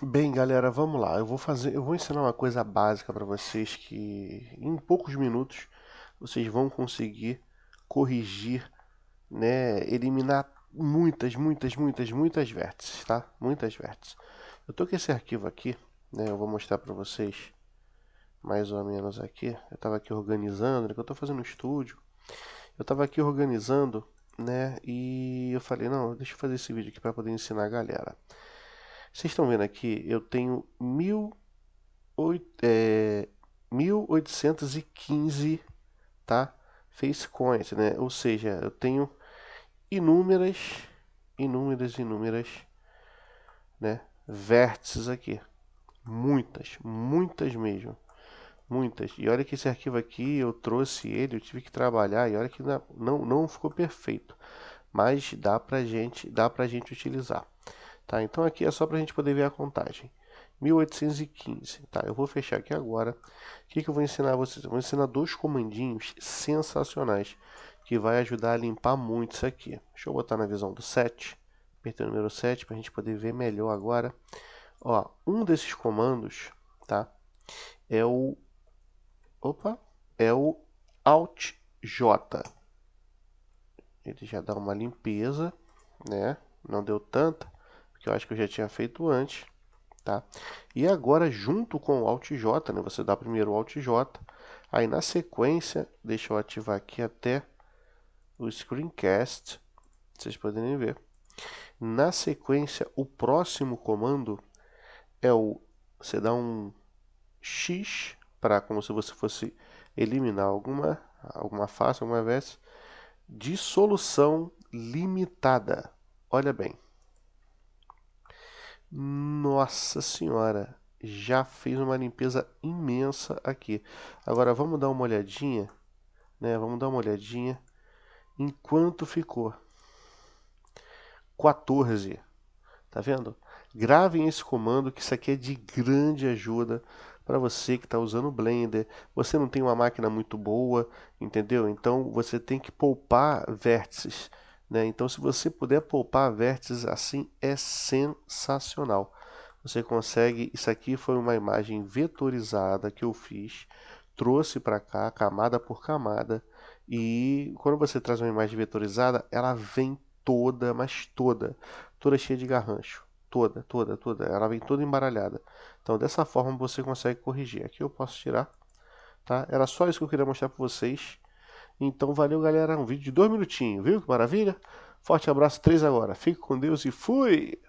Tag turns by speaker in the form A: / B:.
A: Bem, galera, vamos lá. Eu vou fazer, eu vou ensinar uma coisa básica para vocês que em poucos minutos vocês vão conseguir corrigir, né, eliminar muitas, muitas, muitas, muitas vértices, tá? Muitas vértices. Eu tô com esse arquivo aqui, né? Eu vou mostrar para vocês mais ou menos aqui. Eu estava aqui organizando, né, que eu estou fazendo um estúdio. Eu estava aqui organizando, né? E eu falei, não, deixa eu fazer esse vídeo aqui para poder ensinar a galera. Vocês estão vendo aqui, eu tenho 1815 é, tá? face coins, né? Ou seja, eu tenho inúmeras, inúmeras, inúmeras né? vértices aqui. Muitas, muitas mesmo. Muitas. E olha que esse arquivo aqui, eu trouxe ele, eu tive que trabalhar e olha que não, não ficou perfeito. Mas dá pra gente, dá pra gente utilizar. Tá? Então aqui é só para a gente poder ver a contagem. 1815. Tá, eu vou fechar aqui agora. O que, que eu vou ensinar a vocês? Eu vou ensinar dois comandinhos sensacionais que vai ajudar a limpar muito isso aqui. Deixa eu botar na visão do 7. Apertei o número 7 para a gente poder ver melhor agora. Ó, um desses comandos, tá? É o opa, é o alt j. Ele já dá uma limpeza, né? Não deu tanta que eu acho que eu já tinha feito antes, tá? E agora junto com o Alt J, né, você dá primeiro o Alt J, aí na sequência, deixa eu ativar aqui até o screencast, vocês poderem ver. Na sequência, o próximo comando é o você dá um X para como se você fosse eliminar alguma alguma face, alguma vez dissolução limitada. Olha bem, nossa senhora, já fez uma limpeza imensa aqui. Agora vamos dar uma olhadinha, né? Vamos dar uma olhadinha enquanto ficou. 14. Tá vendo? Gravem esse comando que isso aqui é de grande ajuda para você que está usando o Blender. Você não tem uma máquina muito boa, entendeu? Então você tem que poupar vértices. Né? Então, se você puder poupar vértices assim, é sensacional. Você consegue. Isso aqui foi uma imagem vetorizada que eu fiz, trouxe para cá, camada por camada. E quando você traz uma imagem vetorizada, ela vem toda, mas toda, toda cheia de garrancho. Toda, toda, toda. Ela vem toda embaralhada. Então, dessa forma você consegue corrigir. Aqui eu posso tirar. Tá? Era só isso que eu queria mostrar para vocês. Então valeu, galera. Um vídeo de dois minutinhos, viu? Que maravilha. Forte abraço, três agora. Fique com Deus e fui!